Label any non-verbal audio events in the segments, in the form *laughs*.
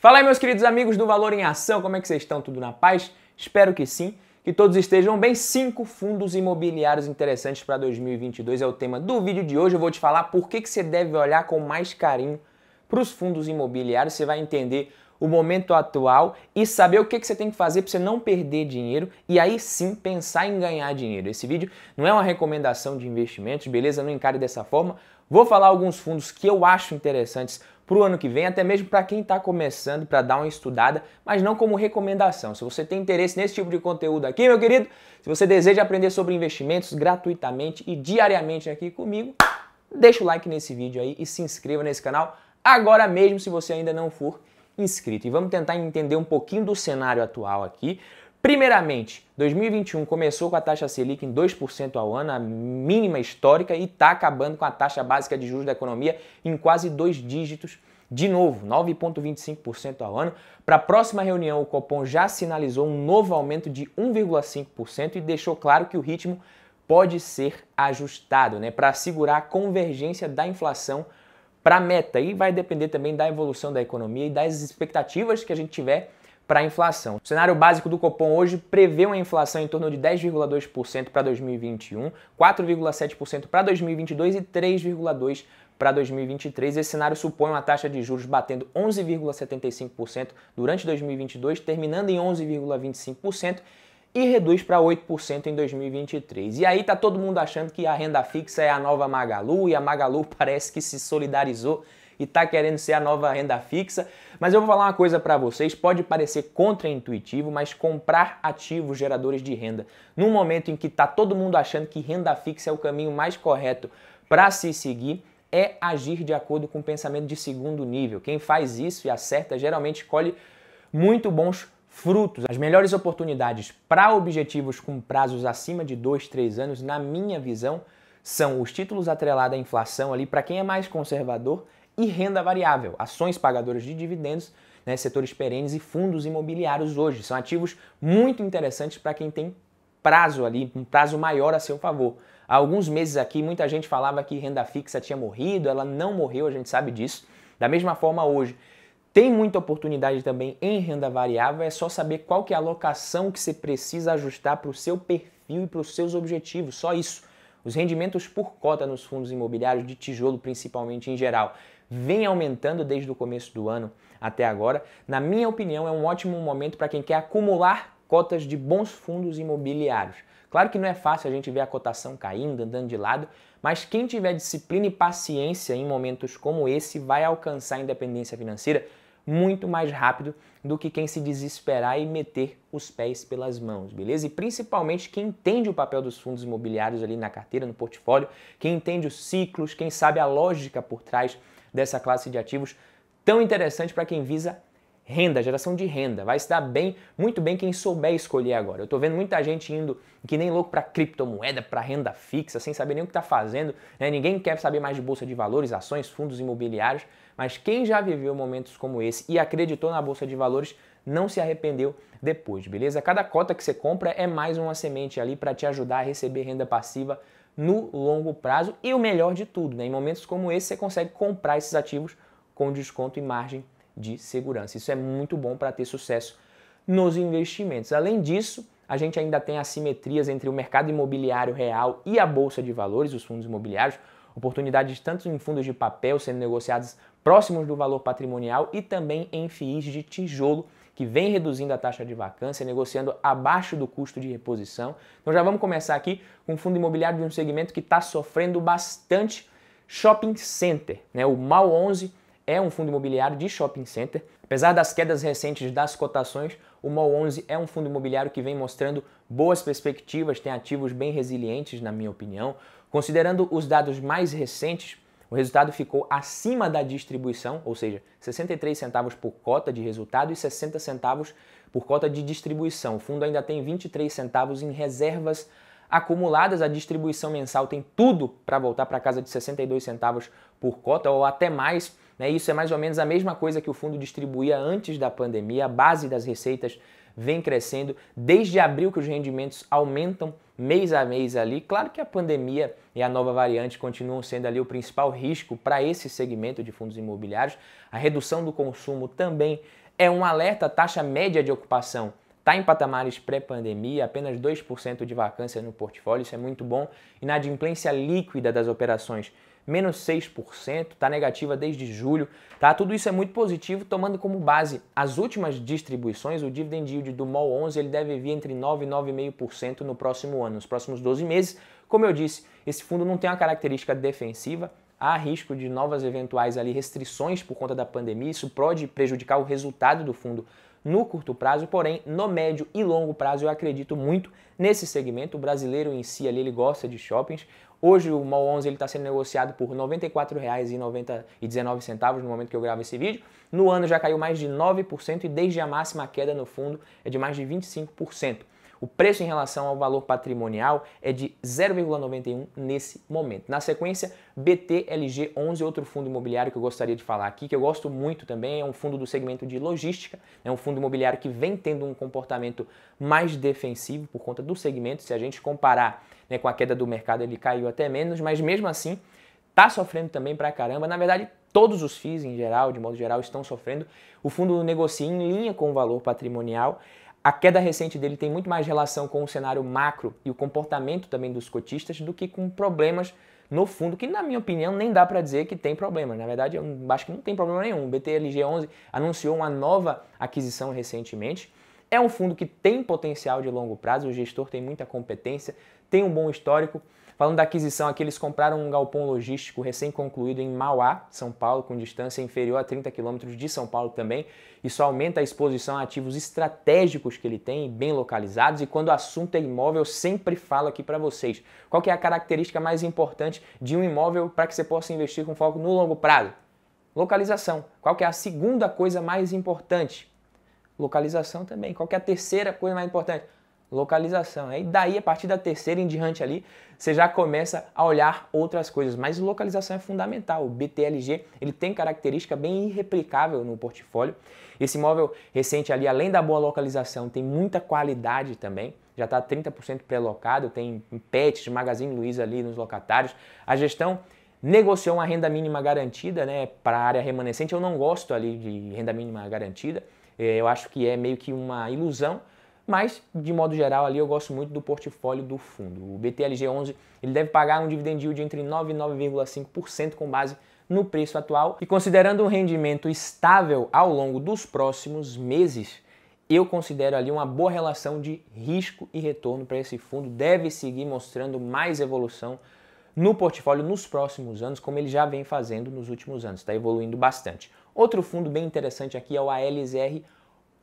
Fala aí, meus queridos amigos do Valor em Ação, como é que vocês estão? Tudo na paz? Espero que sim. Que todos estejam bem. Cinco fundos imobiliários interessantes para 2022 é o tema do vídeo de hoje. Eu vou te falar por que, que você deve olhar com mais carinho para os fundos imobiliários. Você vai entender o momento atual e saber o que, que você tem que fazer para você não perder dinheiro e aí sim pensar em ganhar dinheiro. Esse vídeo não é uma recomendação de investimentos, beleza? Não encare dessa forma. Vou falar alguns fundos que eu acho interessantes para o ano que vem, até mesmo para quem está começando, para dar uma estudada, mas não como recomendação. Se você tem interesse nesse tipo de conteúdo aqui, meu querido, se você deseja aprender sobre investimentos gratuitamente e diariamente aqui comigo, deixa o like nesse vídeo aí e se inscreva nesse canal agora mesmo se você ainda não for inscrito. E vamos tentar entender um pouquinho do cenário atual aqui, Primeiramente, 2021 começou com a taxa Selic em 2% ao ano, a mínima histórica, e está acabando com a taxa básica de juros da economia em quase dois dígitos. De novo, 9,25% ao ano. Para a próxima reunião, o Copom já sinalizou um novo aumento de 1,5% e deixou claro que o ritmo pode ser ajustado né, para assegurar a convergência da inflação para a meta. E vai depender também da evolução da economia e das expectativas que a gente tiver para a inflação. O cenário básico do Copom hoje prevê uma inflação em torno de 10,2% para 2021, 4,7% para 2022 e 3,2% para 2023. Esse cenário supõe uma taxa de juros batendo 11,75% durante 2022, terminando em 11,25% e reduz para 8% em 2023. E aí tá todo mundo achando que a renda fixa é a nova Magalu e a Magalu *laughs* parece que se solidarizou e está querendo ser a nova renda fixa. Mas eu vou falar uma coisa para vocês, pode parecer contraintuitivo, mas comprar ativos geradores de renda num momento em que está todo mundo achando que renda fixa é o caminho mais correto para se seguir, é agir de acordo com o pensamento de segundo nível. Quem faz isso e acerta geralmente colhe muito bons frutos. As melhores oportunidades para objetivos com prazos acima de 2, 3 anos, na minha visão, são os títulos atrelados à inflação ali para quem é mais conservador e renda variável, ações pagadoras de dividendos, né, setores perenes e fundos imobiliários hoje. São ativos muito interessantes para quem tem prazo ali, um prazo maior a seu favor. Há alguns meses aqui, muita gente falava que renda fixa tinha morrido, ela não morreu, a gente sabe disso. Da mesma forma, hoje tem muita oportunidade também em renda variável, é só saber qual que é a alocação que você precisa ajustar para o seu perfil e para os seus objetivos, só isso. Os rendimentos por cota nos fundos imobiliários de tijolo, principalmente em geral, vem aumentando desde o começo do ano até agora. Na minha opinião, é um ótimo momento para quem quer acumular cotas de bons fundos imobiliários. Claro que não é fácil a gente ver a cotação caindo, andando de lado, mas quem tiver disciplina e paciência em momentos como esse vai alcançar a independência financeira muito mais rápido do que quem se desesperar e meter os pés pelas mãos, beleza? E principalmente quem entende o papel dos fundos imobiliários ali na carteira, no portfólio, quem entende os ciclos, quem sabe a lógica por trás dessa classe de ativos tão interessante para quem visa renda, geração de renda. Vai se dar bem, muito bem quem souber escolher agora. Eu estou vendo muita gente indo que nem louco para criptomoeda, para renda fixa, sem saber nem o que está fazendo. Né? Ninguém quer saber mais de bolsa de valores, ações, fundos imobiliários. Mas quem já viveu momentos como esse e acreditou na bolsa de valores não se arrependeu depois, beleza? Cada cota que você compra é mais uma semente ali para te ajudar a receber renda passiva no longo prazo e o melhor de tudo, né? em momentos como esse você consegue comprar esses ativos com desconto e margem de segurança. Isso é muito bom para ter sucesso nos investimentos. Além disso, a gente ainda tem assimetrias entre o mercado imobiliário real e a bolsa de valores, os fundos imobiliários, oportunidades tanto em fundos de papel sendo negociados próximos do valor patrimonial e também em FIIs de tijolo que vem reduzindo a taxa de vacância, negociando abaixo do custo de reposição. Então já vamos começar aqui com um fundo imobiliário de um segmento que está sofrendo bastante shopping center. Né? O MAL 11 é um fundo imobiliário de shopping center. Apesar das quedas recentes das cotações, o Mau 11 é um fundo imobiliário que vem mostrando boas perspectivas, tem ativos bem resilientes, na minha opinião. Considerando os dados mais recentes, o resultado ficou acima da distribuição, ou seja, 63 centavos por cota de resultado e 60 centavos por cota de distribuição. O fundo ainda tem 23 centavos em reservas acumuladas. A distribuição mensal tem tudo para voltar para casa de 62 centavos por cota ou até mais. Né? Isso é mais ou menos a mesma coisa que o fundo distribuía antes da pandemia. A base das receitas vem crescendo. Desde abril que os rendimentos aumentam mês a mês ali. Claro que a pandemia e a nova variante continuam sendo ali o principal risco para esse segmento de fundos imobiliários. A redução do consumo também é um alerta. A taxa média de ocupação está em patamares pré-pandemia, apenas 2% de vacância no portfólio, isso é muito bom. Inadimplência líquida das operações menos 6%, está negativa desde julho, tá? Tudo isso é muito positivo, tomando como base as últimas distribuições, o dividend yield do MOL 11 ele deve vir entre 9 e 9,5% no próximo ano, nos próximos 12 meses. Como eu disse, esse fundo não tem uma característica defensiva, há risco de novas eventuais ali restrições por conta da pandemia, isso pode prejudicar o resultado do fundo no curto prazo, porém, no médio e longo prazo eu acredito muito nesse segmento. O brasileiro em si ali ele gosta de shoppings, Hoje o MOL 11 está sendo negociado por R$ 94,19 no momento que eu gravo esse vídeo. No ano já caiu mais de 9% e desde a máxima queda no fundo é de mais de 25%. O preço em relação ao valor patrimonial é de 0,91 nesse momento. Na sequência, BTLG 11, outro fundo imobiliário que eu gostaria de falar aqui, que eu gosto muito também, é um fundo do segmento de logística, é um fundo imobiliário que vem tendo um comportamento mais defensivo por conta do segmento. Se a gente comparar né, com a queda do mercado, ele caiu até menos, mas mesmo assim está sofrendo também pra caramba. Na verdade, todos os FIIs em geral, de modo geral, estão sofrendo. O fundo negocia em linha com o valor patrimonial. A queda recente dele tem muito mais relação com o cenário macro e o comportamento também dos cotistas do que com problemas no fundo, que na minha opinião nem dá para dizer que tem problema. Na verdade, eu é acho que não tem problema nenhum. O BTLG11 anunciou uma nova aquisição recentemente. É um fundo que tem potencial de longo prazo, o gestor tem muita competência, tem um bom histórico Falando da aquisição aqui, eles compraram um galpão logístico recém-concluído em Mauá, São Paulo, com distância inferior a 30 quilômetros de São Paulo também. Isso aumenta a exposição a ativos estratégicos que ele tem, bem localizados, e quando o assunto é imóvel, eu sempre falo aqui para vocês. Qual é a característica mais importante de um imóvel para que você possa investir com foco no longo prazo? Localização. Qual é a segunda coisa mais importante? Localização também. Qual é a terceira coisa mais importante? localização. Né? E daí, a partir da terceira em diante ali, você já começa a olhar outras coisas. Mas localização é fundamental. O BTLG ele tem característica bem irreplicável no portfólio. Esse imóvel recente ali, além da boa localização, tem muita qualidade também. Já está 30% pré-locado, tem PETs, Magazine Luiza ali nos locatários. A gestão negociou uma renda mínima garantida né, para a área remanescente. Eu não gosto ali de renda mínima garantida. É, eu acho que é meio que uma ilusão mas, de modo geral, ali eu gosto muito do portfólio do fundo. O BTLG11 ele deve pagar um dividend yield entre 9% e 9,5% com base no preço atual. E considerando um rendimento estável ao longo dos próximos meses, eu considero ali uma boa relação de risco e retorno para esse fundo. Deve seguir mostrando mais evolução no portfólio nos próximos anos, como ele já vem fazendo nos últimos anos, está evoluindo bastante. Outro fundo bem interessante aqui é o ALZR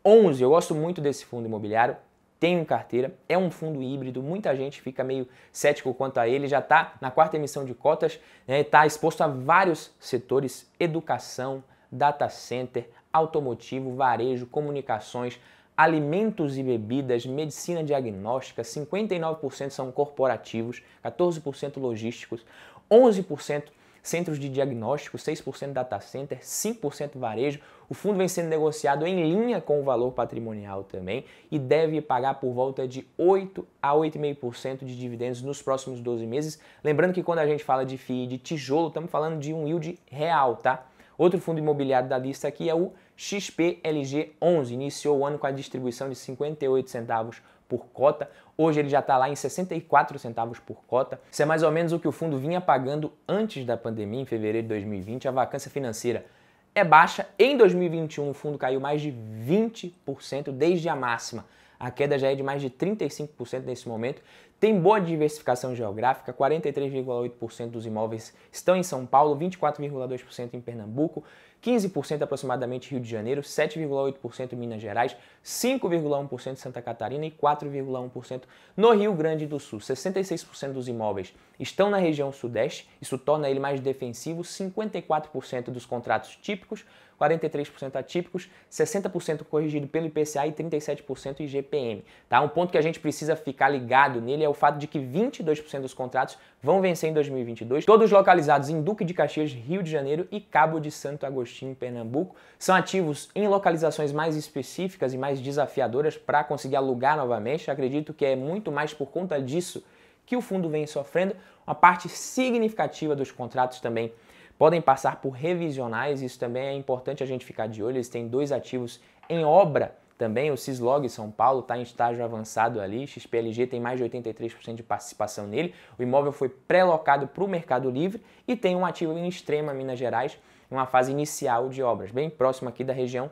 11, eu gosto muito desse fundo imobiliário, tenho carteira, é um fundo híbrido, muita gente fica meio cético quanto a ele, já está na quarta emissão de cotas, está né, tá exposto a vários setores, educação, data center, automotivo, varejo, comunicações, alimentos e bebidas, medicina diagnóstica, 59% são corporativos, 14% logísticos, 11% centros de diagnóstico, 6% data center, 5% varejo. O fundo vem sendo negociado em linha com o valor patrimonial também e deve pagar por volta de 8 a 8,5% de dividendos nos próximos 12 meses. Lembrando que quando a gente fala de FII de tijolo, estamos falando de um yield real, tá? Outro fundo imobiliário da lista aqui é o XPLG11. Iniciou o ano com a distribuição de 58 centavos por cota. Hoje ele já está lá em 64 centavos por cota. Isso é mais ou menos o que o fundo vinha pagando antes da pandemia, em fevereiro de 2020. A vacância financeira é baixa. Em 2021, o fundo caiu mais de 20% desde a máxima. A queda já é de mais de 35% nesse momento. Tem boa diversificação geográfica, 43,8% dos imóveis estão em São Paulo, 24,2% em Pernambuco, 15% aproximadamente Rio de Janeiro, 7,8% em Minas Gerais, 5,1% em Santa Catarina e 4,1% no Rio Grande do Sul. 66% dos imóveis estão na região sudeste, isso torna ele mais defensivo, 54% dos contratos típicos, 43% atípicos, 60% corrigido pelo IPCA e 37% IGPM. Tá? Um ponto que a gente precisa ficar ligado nele é o fato de que 22% dos contratos vão vencer em 2022, todos localizados em Duque de Caxias, Rio de Janeiro e Cabo de Santo Agostinho, Pernambuco. São ativos em localizações mais específicas e mais desafiadoras para conseguir alugar novamente. Acredito que é muito mais por conta disso que o fundo vem sofrendo, uma parte significativa dos contratos também podem passar por revisionais, isso também é importante a gente ficar de olho, eles têm dois ativos em obra também, o Cislog São Paulo está em estágio avançado ali, XPLG tem mais de 83% de participação nele, o imóvel foi pré-locado para o Mercado Livre e tem um ativo em Extrema, Minas Gerais, uma fase inicial de obras, bem próximo aqui da região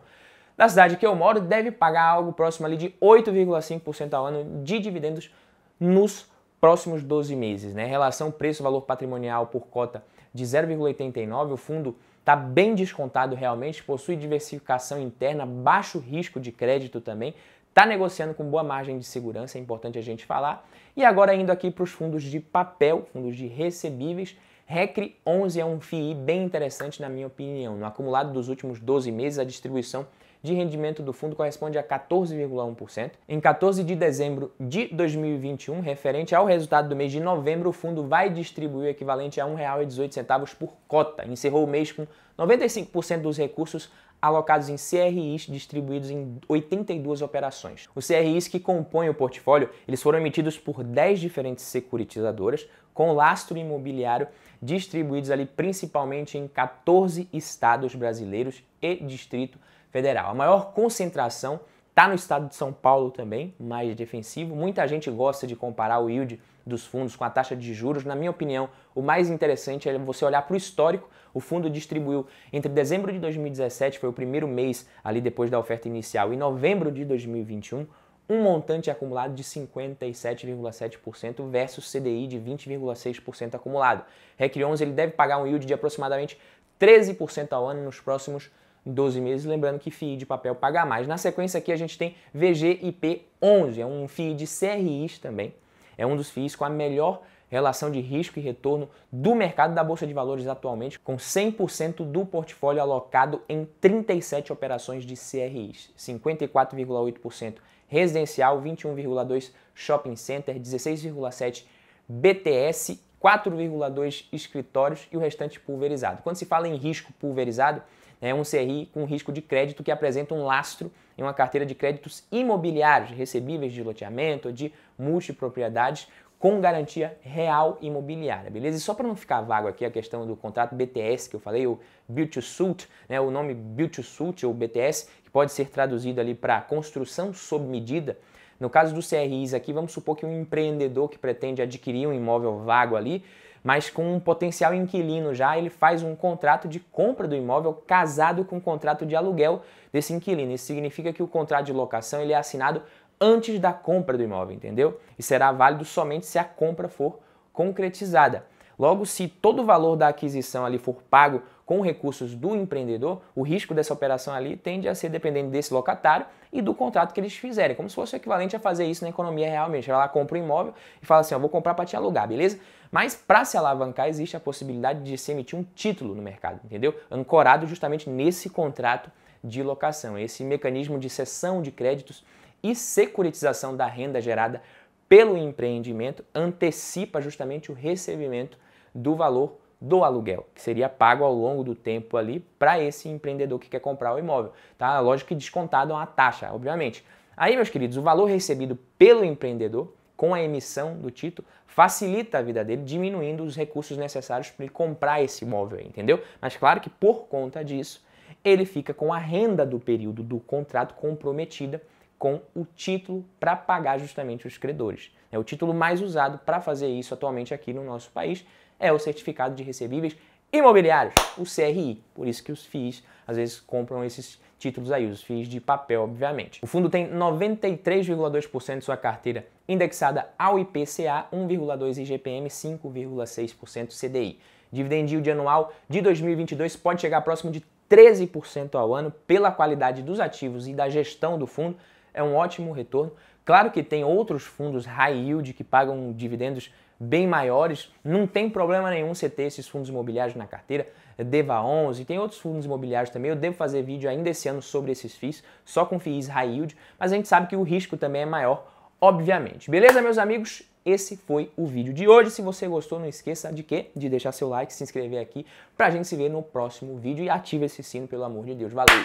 da cidade que eu moro, deve pagar algo próximo ali de 8,5% ao ano de dividendos nos próximos 12 meses. Né? Relação preço-valor patrimonial por cota de 0,89, o fundo está bem descontado realmente, possui diversificação interna, baixo risco de crédito também, está negociando com boa margem de segurança, é importante a gente falar. E agora indo aqui para os fundos de papel, fundos de recebíveis, Recre 11 é um FII bem interessante na minha opinião. No acumulado dos últimos 12 meses, a distribuição de rendimento do fundo corresponde a 14,1%. Em 14 de dezembro de 2021, referente ao resultado do mês de novembro, o fundo vai distribuir o equivalente a R$ 1,18 por cota. Encerrou o mês com 95% dos recursos alocados em CRIs distribuídos em 82 operações. Os CRIs que compõem o portfólio, eles foram emitidos por 10 diferentes securitizadoras com lastro imobiliário distribuídos ali principalmente em 14 estados brasileiros e distrito Federal. A maior concentração está no estado de São Paulo também, mais defensivo. Muita gente gosta de comparar o yield dos fundos com a taxa de juros. Na minha opinião, o mais interessante é você olhar para o histórico. O fundo distribuiu entre dezembro de 2017, foi o primeiro mês ali depois da oferta inicial, e novembro de 2021, um montante acumulado de 57,7% versus CDI de 20,6% acumulado. REC 11 ele deve pagar um yield de aproximadamente 13% ao ano nos próximos em 12 meses, lembrando que FII de papel paga mais. Na sequência aqui a gente tem VGIP 11, é um FII de CRIs também, é um dos FIIs com a melhor relação de risco e retorno do mercado da Bolsa de Valores atualmente, com 100% do portfólio alocado em 37 operações de CRIs, 54,8% residencial, 21,2% shopping center, 16,7% BTS, 4,2% escritórios e o restante pulverizado. Quando se fala em risco pulverizado, é um CRI com risco de crédito que apresenta um lastro em uma carteira de créditos imobiliários, recebíveis de loteamento, de multipropriedades, com garantia real imobiliária, beleza? E só para não ficar vago aqui a questão do contrato BTS que eu falei, o Build to Suit, né, o nome Build to Suit ou BTS, que pode ser traduzido ali para construção sob medida. No caso dos CRIs aqui, vamos supor que um empreendedor que pretende adquirir um imóvel vago ali, mas com um potencial inquilino já, ele faz um contrato de compra do imóvel casado com o um contrato de aluguel desse inquilino. Isso significa que o contrato de locação ele é assinado antes da compra do imóvel, entendeu? E será válido somente se a compra for concretizada. Logo, se todo o valor da aquisição ali for pago com recursos do empreendedor, o risco dessa operação ali tende a ser dependente desse locatário e do contrato que eles fizerem, como se fosse o equivalente a fazer isso na economia realmente Ela compra um imóvel e fala assim: ó, vou comprar para te alugar, beleza? Mas para se alavancar, existe a possibilidade de se emitir um título no mercado, entendeu? Ancorado justamente nesse contrato de locação, esse mecanismo de cessão de créditos e securitização da renda gerada pelo empreendimento antecipa justamente o recebimento do valor do aluguel, que seria pago ao longo do tempo ali para esse empreendedor que quer comprar o imóvel, tá? Lógico que descontado a taxa, obviamente. Aí, meus queridos, o valor recebido pelo empreendedor com a emissão do título, facilita a vida dele, diminuindo os recursos necessários para ele comprar esse imóvel, entendeu? Mas claro que por conta disso, ele fica com a renda do período do contrato comprometida com o título para pagar justamente os credores. É o título mais usado para fazer isso atualmente aqui no nosso país é o certificado de recebíveis imobiliários, o CRI. Por isso que os FIIs às vezes compram esses títulos aí, os FIIs de papel, obviamente. O fundo tem 93,2% de sua carteira indexada ao IPCA, 1,2% IGPM, 5,6% CDI. Dividend yield anual de 2022 pode chegar próximo de 13% ao ano pela qualidade dos ativos e da gestão do fundo. É um ótimo retorno. Claro que tem outros fundos high yield que pagam dividendos bem maiores. Não tem problema nenhum você ter esses fundos imobiliários na carteira. Deva 11, tem outros fundos imobiliários também. Eu devo fazer vídeo ainda esse ano sobre esses FIIs, só com FIIs high yield, mas a gente sabe que o risco também é maior, obviamente. Beleza, meus amigos? Esse foi o vídeo de hoje. Se você gostou, não esqueça de quê? De deixar seu like, se inscrever aqui, pra gente se ver no próximo vídeo e ative esse sino, pelo amor de Deus. Valeu!